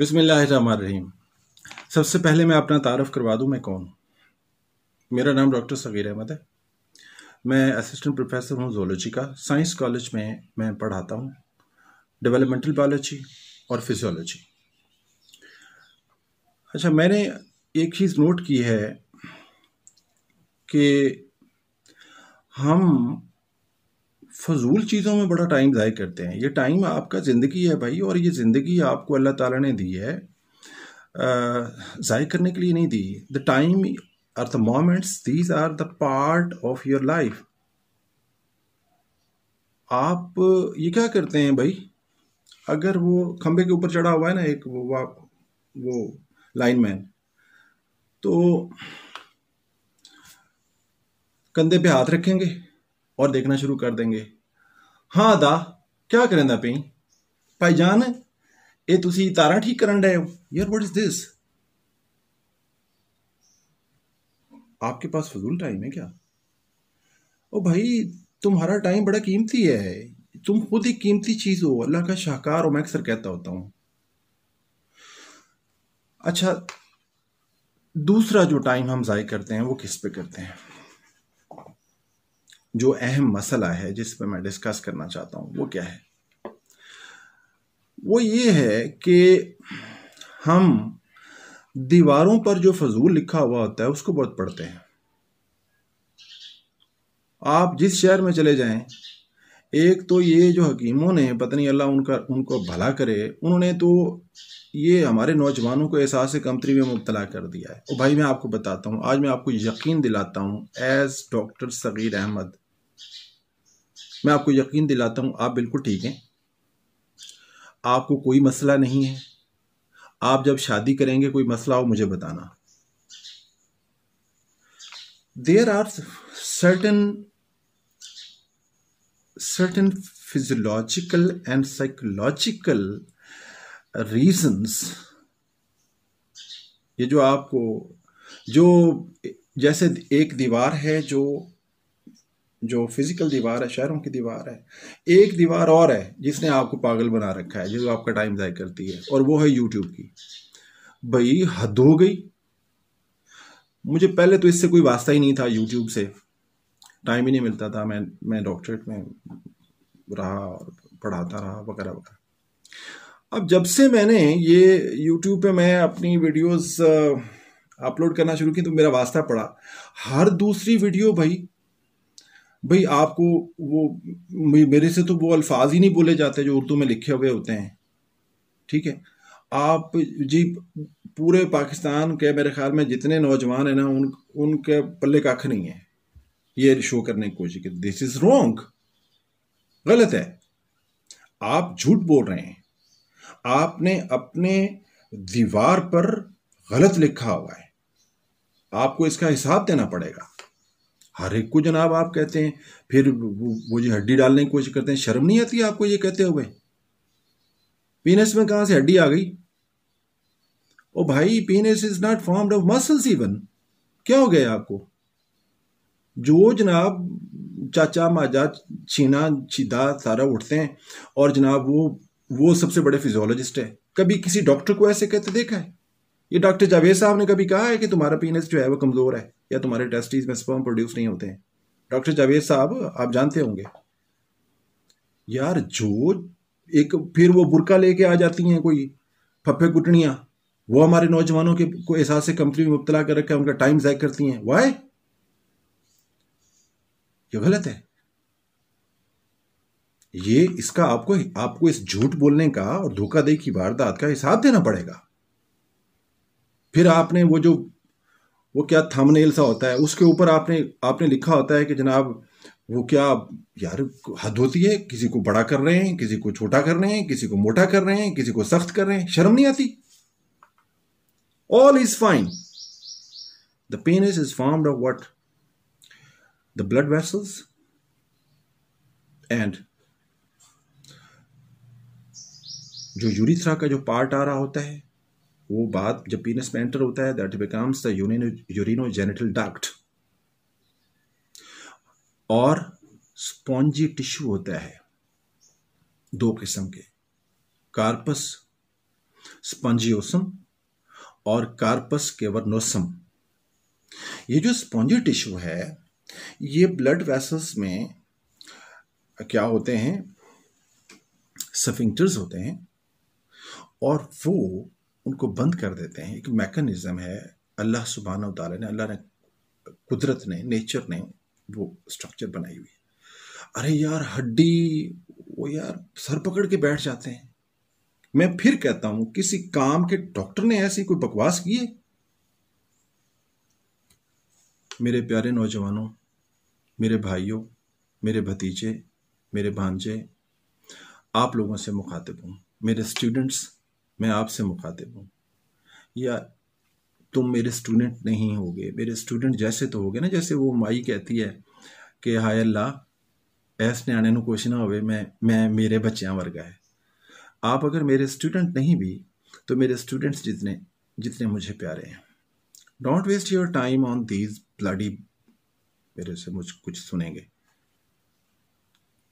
बिसमीम सबसे पहले मैं अपना तारफ़ करवा दूँ मैं कौन मेरा नाम डॉक्टर सगीर अहमद है मैं असिस्टेंट प्रोफेसर हूँ जोलॉजी का साइंस कॉलेज में मैं पढ़ाता हूँ डेवलपमेंटल बायोलॉजी और फिजियोलॉजी अच्छा मैंने एक चीज़ नोट की है कि हम फजूल चीज़ों में बड़ा टाइम ज़ाय करते हैं ये टाइम आपका ज़िंदगी है भाई और ये ज़िंदगी आपको अल्लाह ताला ने दी है ज़ाय करने के लिए नहीं दी the time are the moments these are the part of your life आप ये क्या करते हैं भाई अगर वो खंबे के ऊपर चढ़ा हुआ है ना एक वो वो लाइन मैन तो कंधे पे हाथ रखेंगे और देखना शुरू कर देंगे हाँ दा क्या करें दा पी भाई जान ये तारा ठीक कर रहे हो यार वट इज दिस आपके पास फजूल टाइम है क्या ओ भाई तुम्हारा टाइम बड़ा कीमती है तुम खुद ही कीमती चीज़ हो अल्लाह का शाहकार हो मैं अक्सर कहता होता हूँ अच्छा दूसरा जो टाइम हम ज़ाय करते हैं वो किस पे करते हैं जो अहम मसला है जिस पर मैं डिस्कस करना चाहता हूँ वो क्या है वो ये है कि हम दीवारों पर जो फजूल लिखा हुआ होता है उसको बहुत पढ़ते हैं आप जिस शहर में चले जाएं एक तो ये जो हकीमों ने पता नहीं अल्लाह उनका उनको भला करे उन्होंने तो ये हमारे नौजवानों को एहसास कमतरी में मुबतला कर दिया है और भाई मैं आपको बताता हूँ आज मैं आपको यकीन दिलाता हूँ एज डॉक्टर सगीर अहमद मैं आपको यकीन दिलाता हूँ आप बिल्कुल ठीक हैं आपको कोई मसला नहीं है आप जब शादी करेंगे कोई मसला हो मुझे बताना there are certain certain physiological and psychological reasons ये जो आपको जो जैसे एक दीवार है जो जो फिजिकल दीवार है शहरों की दीवार है एक दीवार और है जिसने आपको पागल बना रखा है जो आपका टाइम ज़ाय करती है और वो है यूट्यूब की भाई हद हो गई मुझे पहले तो इससे कोई वास्ता ही नहीं था यूट्यूब से टाइम ही नहीं मिलता था मैं मैं डॉक्टरेट में रहा और पढ़ाता रहा वगैरह वगैरह अब जब से मैंने ये यूट्यूब पे मैं अपनी वीडियोस अपलोड uh, करना शुरू की तो मेरा वास्ता पड़ा हर दूसरी वीडियो भाई भाई आपको वो मेरे से तो वो अल्फाज ही नहीं बोले जाते जो उर्दू में लिखे हुए होते हैं ठीक है आप जी पूरे पाकिस्तान के मेरे ख्याल में जितने नौजवान हैं ना उन उनके पल्ले का नहीं है ये शो करने की कोशिश की दिस इज़ रॉन्ग गलत है आप झूठ बोल रहे हैं आपने अपने दीवार पर गलत लिखा हुआ है आपको इसका हिसाब देना पड़ेगा हर एक को जनाब आप कहते हैं फिर वो जो हड्डी डालने की कोशिश करते हैं शर्म नहीं आती आपको ये कहते हुए पीनस में कहां से हड्डी आ गई ओ भाई penis is not formed of muscles even क्या हो गया आपको जो जनाब चाचा माजा छीना छीदा सारा उठते हैं और जनाब वो वो सबसे बड़े फिजियोलॉजिस्ट है कभी किसी डॉक्टर को ऐसे कहते देखा है ये डॉक्टर जावेद साहब ने कभी कहा है कि तुम्हारा पीनस जो है वो कमज़ोर है या तुम्हारे टेस्टीज में स्पर्म प्रोड्यूस नहीं होते हैं डॉक्टर जावेद साहब आप जानते होंगे यार जो एक फिर वो बुरका लेके आ जाती हैं कोई फप्पे कुटनियाँ वो हमारे नौजवानों के को एहसास से कंपनी में मुबतला कर रखे उनका टाइम जय करती हैं वाय ये गलत है ये इसका आपको आपको इस झूठ बोलने का और दे की वारदात का हिसाब देना पड़ेगा फिर आपने वो जो वो क्या थंबनेल सा होता है उसके ऊपर आपने आपने लिखा होता है कि जनाब वो क्या यार हद होती है किसी को बड़ा कर रहे हैं किसी को छोटा कर रहे हैं किसी को मोटा कर रहे हैं किसी को सख्त कर रहे हैं शर्म नहीं आती all is fine the penis is formed of what the blood vessels and जो यूरिथ्रा का जो पार्ट आ रहा होता है वो बाद जब पीनस में एंटर होता है that becomes the urinogenital duct और स्पॉन्जी टिश्यू होता है दो किस्म के कार्पस स्पंजियोसम और कार्पस केवरनोसम ये जो स्पॉन्जी टिश्यू है ये ब्लड वेसल्स में क्या होते हैं सफिंक्टर्स होते हैं और वो उनको बंद कर देते हैं एक मैकेनिज्म है अल्लाह सुबहान तला ने अल्लाह ने कुदरत ने नेचर ने वो स्ट्रक्चर बनाई हुई है अरे यार हड्डी वो यार सर पकड़ के बैठ जाते हैं मैं फिर कहता हूं किसी काम के डॉक्टर ने ऐसी कोई बकवास की है मेरे प्यारे नौजवानों मेरे भाइयों मेरे भतीजे मेरे भांजे आप लोगों से मुखातिब हूँ मेरे स्टूडेंट्स मैं आपसे मुखातिब हूँ या तुम मेरे स्टूडेंट नहीं होगे मेरे स्टूडेंट जैसे तो होगे ना जैसे वो माई कहती है कि हाय अल्लाह ऐस न्याणे कुछ ना हो मैं मैं मेरे बच्चों वर्गा है आप अगर मेरे स्टूडेंट नहीं भी तो मेरे स्टूडेंट्स जितने जितने मुझे प्यारे हैं don't waste your time on these bloody मेरे से मुझ कुछ सुनेंगे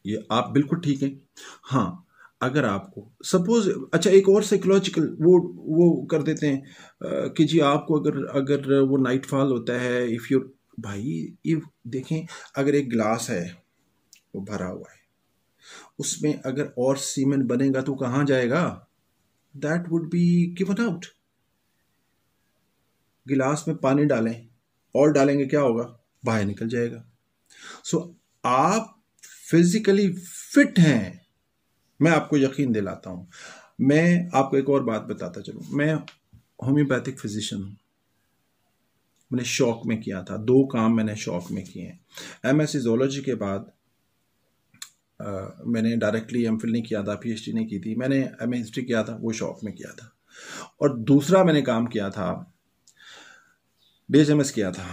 ये आप बिल्कुल ठीक हैं हाँ अगर आपको सपोज अच्छा एक और साइकोलॉजिकल वो वो कर देते हैं कि जी आपको अगर अगर वो नाइट फॉल होता है इफ़ यू भाई इफ देखें अगर एक गिलास है वो भरा हुआ है उसमें अगर और सीमेंट बनेगा तो कहाँ जाएगा that would be given out गिलास में पानी डालें और डालेंगे क्या होगा बाहर निकल जाएगा सो so, आप फिजिकली फिट हैं मैं आपको यकीन दिलाता हूँ मैं आपको एक और बात बताता चलूँ मैं होम्योपैथिक फिजिशियन हूँ मैंने शौक में किया था दो काम मैंने शौक में किए हैं एम एस जोलॉजी के बाद आ, मैंने डायरेक्टली एम फिल नहीं किया था पी नहीं की थी मैंने एम हिस्ट्री किया था वो शौक में किया था और दूसरा मैंने काम किया था डी किया था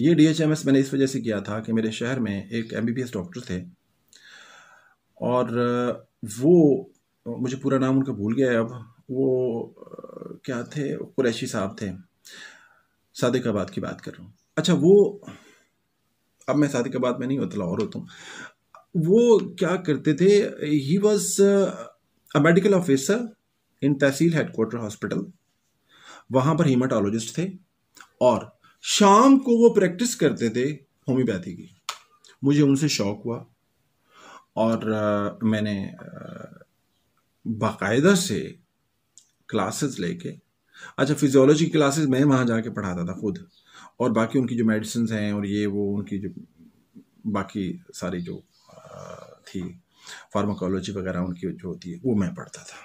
ये डी मैंने इस वजह से किया था कि मेरे शहर में एक एम डॉक्टर थे और वो मुझे पूरा नाम उनका भूल गया है अब वो क्या थे कुरैशी साहब थे सादिकाबाद की बात कर रहा हूँ अच्छा वो अब मैं सादिकाबाद में नहीं होता लाहौर होता हूँ वो क्या करते थे he was a medical officer in tehsil quarter hospital वहाँ पर हीमाटोलॉजिस्ट थे और शाम को वो प्रैक्टिस करते थे होम्योपैथी की मुझे उनसे शौक हुआ और मैंने बाकायदा से क्लासेस लेके अच्छा फिजियोलॉजी क्लासेस मैं वहाँ जाके पढ़ाता था खुद और बाकी उनकी जो मेडिसिन हैं और ये वो उनकी जो बाकी सारी जो थी फार्माकोलॉजी वगैरह उनकी जो होती है वो मैं पढ़ता था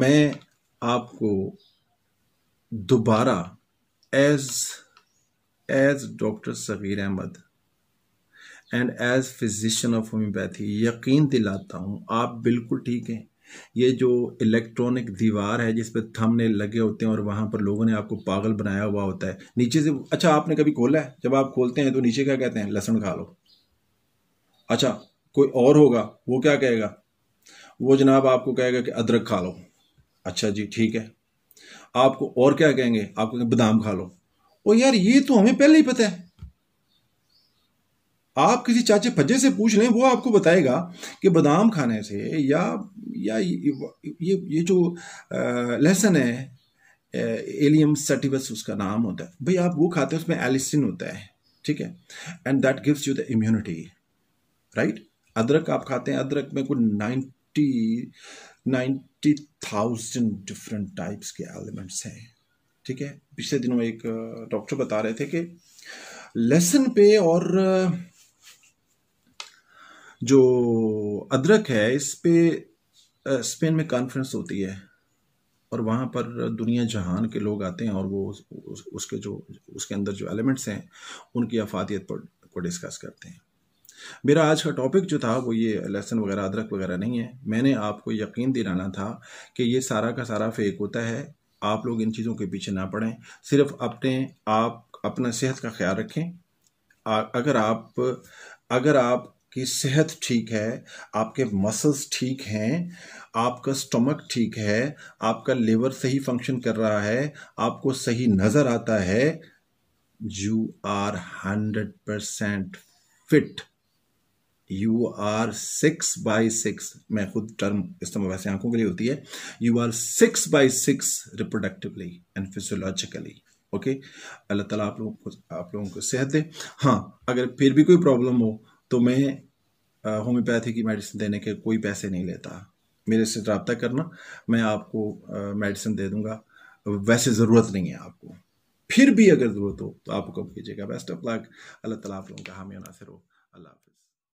मैं आपको दोबारा as as doctor Sageer Ahmed and as physician of homeopathy यकीन दिलाता हूँ आप बिल्कुल ठीक हैं ये जो इलेक्ट्रॉनिक दीवार है जिस पर थमने लगे होते हैं और वहाँ पर लोगों ने आपको पागल बनाया हुआ होता है नीचे से अच्छा आपने कभी खोला है जब आप खोलते हैं तो नीचे क्या कहते हैं लहसुन खा लो अच्छा कोई और होगा वो क्या कहेगा वो जनाब आपको कहेगा कि अदरक खा लो अच्छा जी ठीक है आपको और क्या कहेंगे आपको बादाम खा लो ओ यार ये तो हमें पहले ही पता है आप किसी चाचे फज्जे से पूछ लें वो आपको बताएगा कि बादाम खाने से या या ये ये जो लहसन है एलियम सटिवस उसका नाम होता है भाई आप वो खाते हैं उसमें एलिसिन होता है ठीक है and that gives you the immunity right अदरक आप खाते हैं अदरक में कुछ ninety ninety thousand different types के एलिमेंट्स हैं ठीक है पिछले दिनों एक डॉक्टर बता रहे थे कि लहसन पे और जो अदरक है इस पर स्पेन में कॉन्फ्रेंस होती है और वहाँ पर दुनिया जहान के लोग आते हैं और वो उस, उस, उसके जो उसके अंदर जो एलिमेंट्स हैं उनकी अफादियत पर को डिस्कस करते हैं मेरा आज का टॉपिक जो था वो ये लहसन वगैरह अदरक वगैरह नहीं है मैंने आपको यकीन दिलाना था कि ये सारा का सारा फेक होता है आप लोग इन चीज़ों के पीछे ना पड़ें सिर्फ अपने आप अपना सेहत का ख्याल रखें अगर आप अगर आप आपकी सेहत ठीक है आपके मसल्स ठीक हैं आपका स्टमक ठीक है आपका लिवर सही फंक्शन कर रहा है आपको सही नज़र आता है you are hundred percent fit you are six by six मैं खुद टर्म इस्तेमाल वैसे आंखों के लिए होती है you are six by six reproductively and physiologically okay Allah ताला आप लोगों को आप लोगों को सेहत दे हाँ अगर फिर भी कोई प्रॉब्लम हो तो मैं होम्योपैथी की मेडिसिन देने के कोई पैसे नहीं लेता मेरे से रबता करना मैं आपको मेडिसिन दे दूँगा वैसे ज़रूरत नहीं है आपको फिर भी अगर ज़रूरत हो तो आपको कब कीजिएगा बेस्ट ऑफ लक अल्लाह तला आप लोगों का हामी नासिर हो अल्लाह